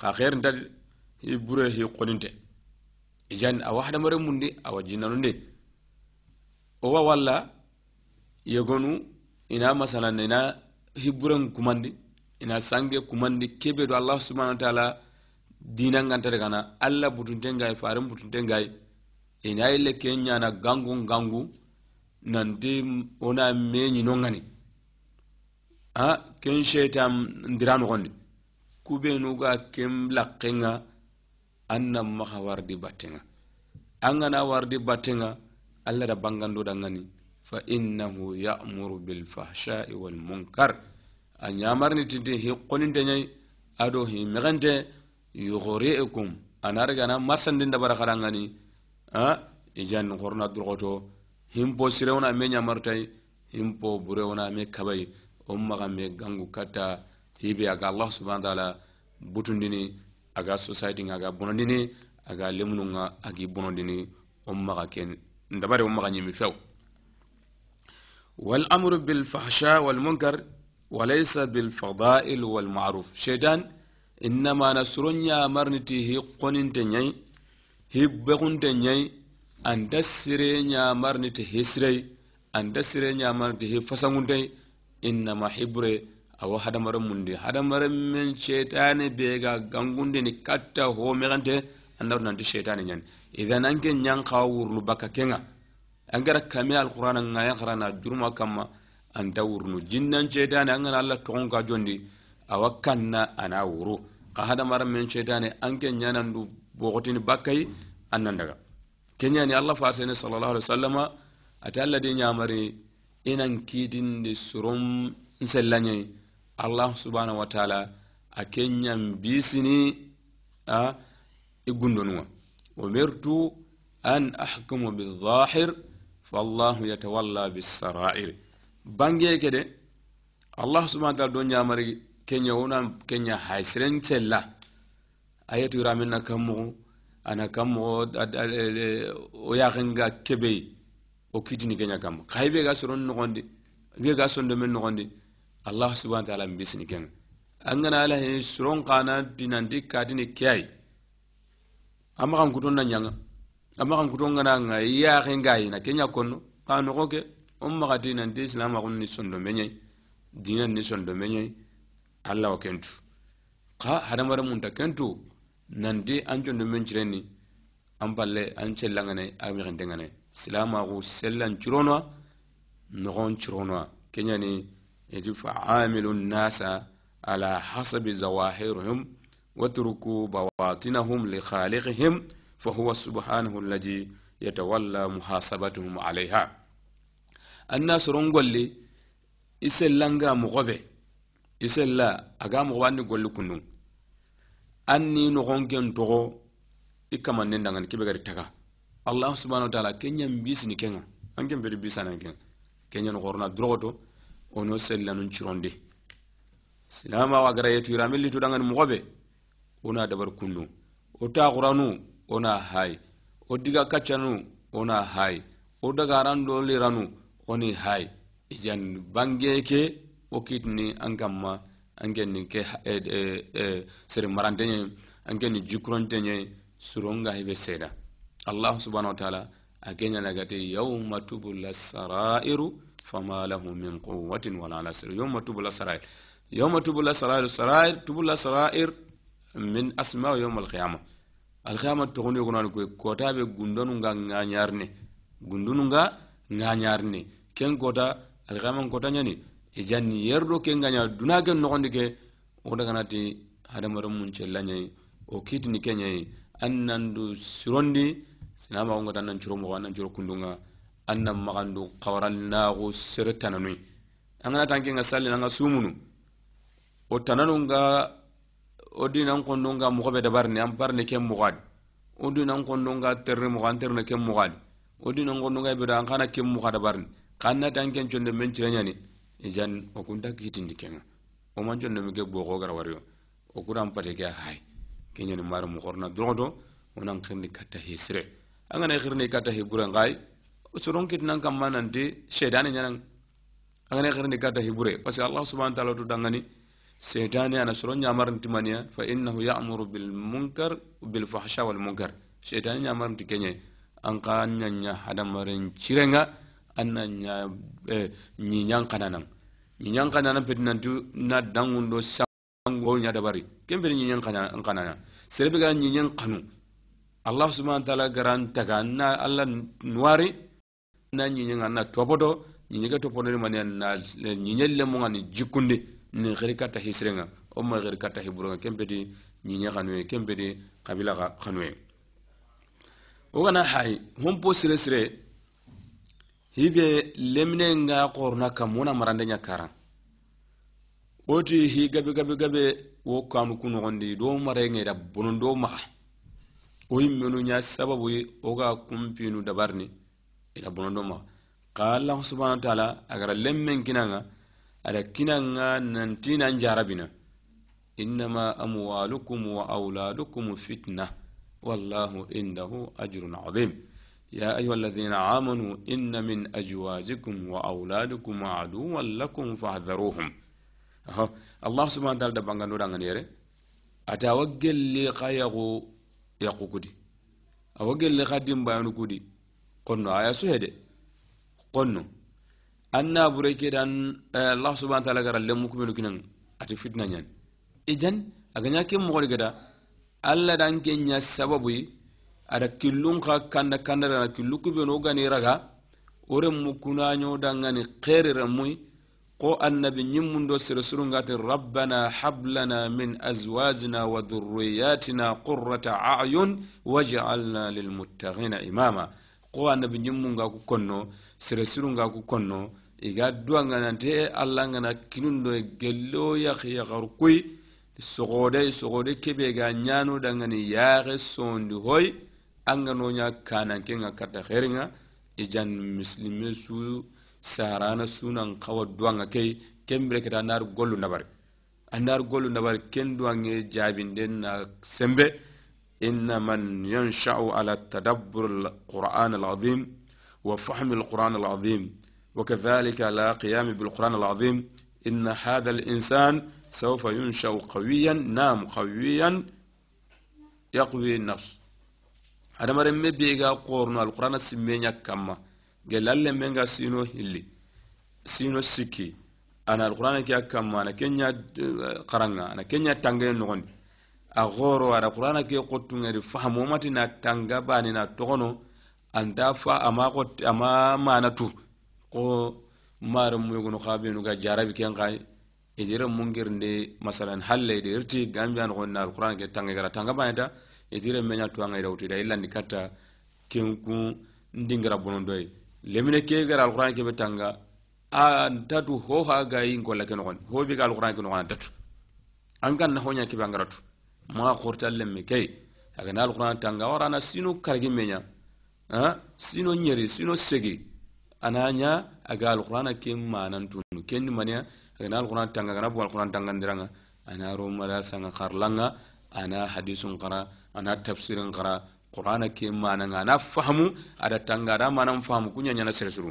ka khair ndal hi bure hi qoninte ijan awa hada mare awa jinnanunde owa walla yegonu ina masalan ina hiburen kumandi ina sange kumandi kebe do allah subhanahu wa ta'ala dina ngantere kana allah butunte ngai faren butunte ngai ina ile kenya na gangu gangu nanti ona meñi no ngani ah, ken shetam ndiranu gondi kubenu ga kem lakkenga anna maha wardi battenga angana wardi battenga allah da bangandoɗa ngani fa innahu ya'muru bilfahshai walmunkar a ñamarni tinti hi qoninte ñayi aɗo hi mexente yuxori'ekum ana rega ana marsandin dabara ngani a ijan xorna durxoto himpo sirewna me ñamarutay himpo burewna me kabay o me gangu katta hibe aga allah subhana taala butundini aga society nga aga bonondini aga lemunu nga agi bonondini o maga ken ndabare o nyimi few wal amru bil fahsha wal munkar walaysa bil fadail wal ma'ruf shaytan innama nasrunya marniti hi qoninte nyai hi bekunte nyai anda sire nyamar niti hisrei anda sire nyamar niti fasangunte innama hibre awo hadamaren munde hadamaren men shetane bega gangunde ni katta ho megante andaw nanti shetane nyani idan anke nyan ka wurnu baka kenga angara kame alqur'ana ngaya qarana jurma kama anta wurnu jinnan shetane angana alla togon ka jondi awa ana wuru ka hadamaren men shetane anke nyanandu bogotini bakkai annan daga kenyani allah fasene sallallahu alaihi wasallama ata nyamari inan kidinde surum nsellanyai allah subhanahu wa taala a ke ñam a i gundonuwa umirtu an ahkumu bizahir fallahu yatawalla bisarair bange ke de allahu subhanahu wa taala do ñamari kenya wona kenya haysiren cella ayatu raminna kammugu ana kammugo o yakenga kebey o kitini kenya kamma kay be ga soron nogondi be ga sondo men allah subhanahu wa ta'ala min bisini kenga an gana ala he suron kana dinandi kadini kiyai amma kan kuton na nyanga amma kan kuton gana nga iya ke ngai na kenya kono kanu ko ke umma ka dinandi islam ni sondo menye dinan ni sondo menye allah o kentu ka hadamara kentu nandi an jondo men an balle an cellangane ami kan dengane silama ko sellan cironwa nogon cironwa kenya ni يجب فعاملوا الناس على حسب ظواهرهم واتركوا بواطنهم لخالقهم فهو سبحانه الذي يتولى محاسبتهم عليها الناس رنغولي إسلانغا مغبي إسلا أغا مغباني غولي كنون أني نغنجن تغو إكما نندغن كبغاري تغا الله سبحانه وتعالى كنيا مبيسني كنغا أنجن بري بيسانا كنغا كنيا نغورنا دروغتو ono sellanun cironde silama agara yetu yira milli to dangani mogobe ona dabar kunnu o taxuranu ona hay o diga kaccanu ona hay o dagaran do liranu oni hay ijan bange ke wo kitini an kamma an ke nin e- ke sere marante ɲe an ke nin suronga hibe seda allah subhanahu wa taala a ke ɲanagate yauma tubula sarairu fama lahu min quwatin wala nasir yawma tubla sarair yawma tubla sarair sarair tubla sarair min asma yawm alqiyama alqiyama togoni gonani koy kotaɓe gundonu nga gañarne gundunu nga gañarne ken kota alqiyama kota ñani e janni yerdo ke gaña duna ken nogondi ke odaganati hadamaren mun cellañayi o kitini keñayi an nandu sirondi sinama ongata nan curo mogo an nan curo kundunga anna magandu kawaran nago sere tananui angana tanke nga salli nga sumunu o tananu nga o dinan kondo nga mɔgɔ bɛ dabar ne an ke mugad o dinan kondo nga terre mugan an ke mugad o dinan kondo nga kana ke mugad barne ne tanke chonde men nyani ijan o kunta kitindi nga o man chonde me ke bogo gara wario o kuran pate ke hay kenyani mar mugorna drodo onan khirni kata hisre angana khirni kata hiburan Suron soron kitnan kamma nanti shedani ñanan angane xirni kata hibure parce que allah subhanahu wa ta'ala tu dangani shedani ana soron ñamarinti maniya fa innahu ya'muru bil munkar bil fahsha wal munkar shedani ñamarinti kenye an ka ñanya hadamaren cirenga anna ña ñiñan eh, kananan ñiñan kananan peti nanti na dangundo sango ña dabari ken peti ñiñan kananan serebe ga ñiñan kanu allah subhanahu wa ta'ala garan taga na allah nuwari na ñiñinga na topoto ñiñiga toponori mani na ñiñel lemonga ni jikkundi ni xeri katta hisirenga o ma xeri katta hiburenga kempeti ñiñe xanuye kempeti kabila xa xanuye wo gana hay hompo sire sire hibe lemine nga xorna kamuna marande ña karan woti hi gabe gabe gabe wo kanu ku nogondi do mare ngeda bonon do maxa wo yimmenu ña sababu wo ga kumpinu dabarni ila bonondo ma qala allah subhanahu wa ta'ala agara lemmen kinanga ada kinanga nanti nan jarabina innama amwalukum wa auladukum fitna wallahu indahu ajrun azim يا أيها الذين آمنوا إن من أزواجكم وأولادكم عدوا لكم فاحذروهم أه. الله سبحانه وتعالى دبان غنو دان غنيره أتوجل لي قيغو يقو كودي أوجل لي قديم بيانو كودي qonno aya su hede qonno anna bure kedan allah subhanahu wa ta'ala gara lemu kumelu kinan ati fitna nyan ijan aganya ke mo gada alla dan ke nya sababu ada killun ka kanda kanda na killu kubeno gani raga ore mu kunanyo dangani kherere muy ko annabi ñimmun do sere surungati rabbana hablana min azwajina wa dhurriyatina qurrata a'yun waj'alna lilmuttaqina imama ko annabi ñimmu nga ku konno sere siru nga ku konno iga duwa ngana te alla ngana kinundo gello yakhi yakharu kuy sogode sogode kebe ga ñano dangani yaxe sondi hoy an anganoña kananke nga katta xeringa ijan muslime su sarana sunan kawa duwanga kei kembire keta anar gollu nabari anar gollu nabari ken duwange jabinde na sembe إن من ينشأ على تدبر القرآن العظيم وفهم القرآن العظيم وكذلك على قيام بالقرآن العظيم إن هذا الإنسان سوف ينشأ قويا نام قويا يقوي النفس هذا مرمي بيغا قورنا القرآن السمينيا كما gelale menga sino hili sino siki ana alquran ke akamma أنا kenya karanga أنا kenya tangen نغني a goro ada qur'ana ke qottungeri fahamomati na tanga bani na togono anta fa ama qot ama mana tu ko mare muyogono xabenu ga jarabi ken xay ejere mungir masalan halle de irti gambian gon na alquran ke tanga gara tanga bani ta ejere menya tu anga ida utida illa ni kata kenku ndingira bonondoy lemine ke gara alquran ke betanga antatu ho ha gayi ngolla ke nogon ho bi ga alquran ke nogon antatu an kan na honya ke bangaratu ma khortallem me kay aga na alquran tanga ora sino kargi menya ha sino nyeri sino segi ananya aga alquran ke manan tunu mania aga alquran tanga aga bu alquran tanga ndiranga ana ro mara sanga kharlanga ana hadisun qara ana tafsirin qara qur'ana ke mananga ana fahamu ada tanga ada manan fahamu kunya nyana seresuru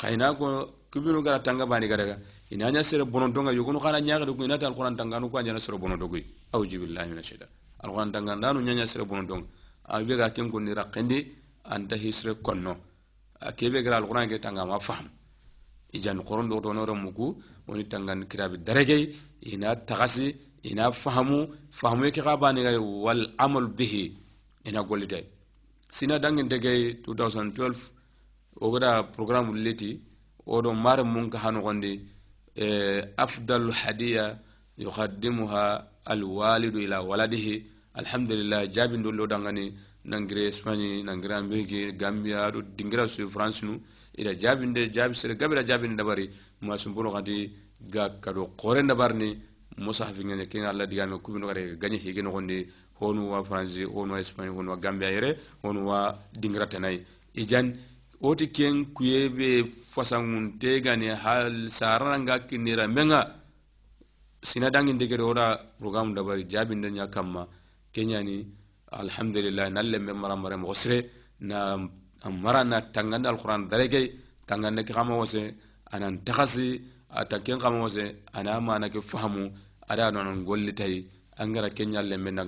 khaina ko kibinu gara tanga bani gara ina nya sere bonondo nga yugunu kana nyaagre ko inata alquran tanganu ko anjana sere bonondo ko auzu billahi minash shaitan alquran tangandanu nya nya sere bonondo abe ga ken ko raqindi anta hisre konno akebe gra alquran ke tanga ma faham ijan qoron do dono ro mugu woni tangan kirabi darage ina tagasi ina fahamu fahamu ke ga ga wal amal bihi ina golite sina dangin dege 2012 ogada program leti odo mare mun ka hanu gonde Eh, afdal hadiya yuhaddimuha alwalidu ila waladihi alhamdulillah jaabindol ɗo dangani nangire espagne nangire amérique gambia ɗo dingira su france nu ida jaabinde jaabi sere gabira ga musa allah gagne honu wa france honu wa espagne honu wa gambia yere honu wa dingira ijan woti ken kuyebe fasangunte gani hal sararanga kinira menga sina dangin degere wora programme dabari jabinde ña kamma keñani alhamdulillah nalle me mara mara mo sire na mara na tangande alquran darege tangande ki xama wose anan taxasi ata ken xama wose ana mana ke fahamu ada nonon golli tay angara keñalle me